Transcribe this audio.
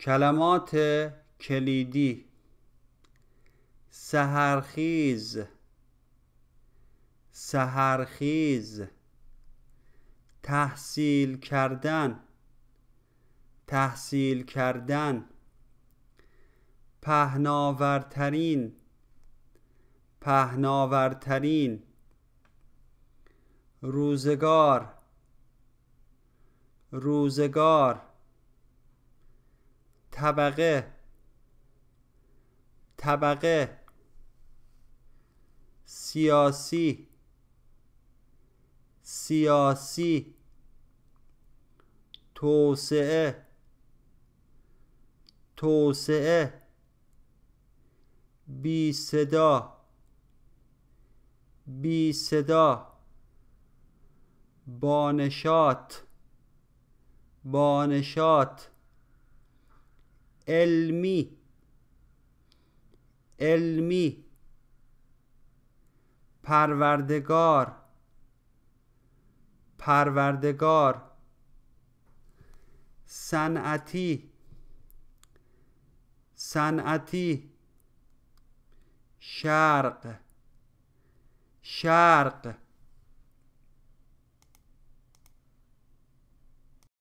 کلمات کلیدی سهرخیز سهرخیز تحصیل کردن تحصیل کردن پهناورترین پهناورترین روزگار روزگار طبقه طبقه سیاسی سیاسی توسعه توسعه بی صدا بی صدا بانشات بانشات علمی علمی پروردگار پروردگار صنعتی صنعتی شرق شرق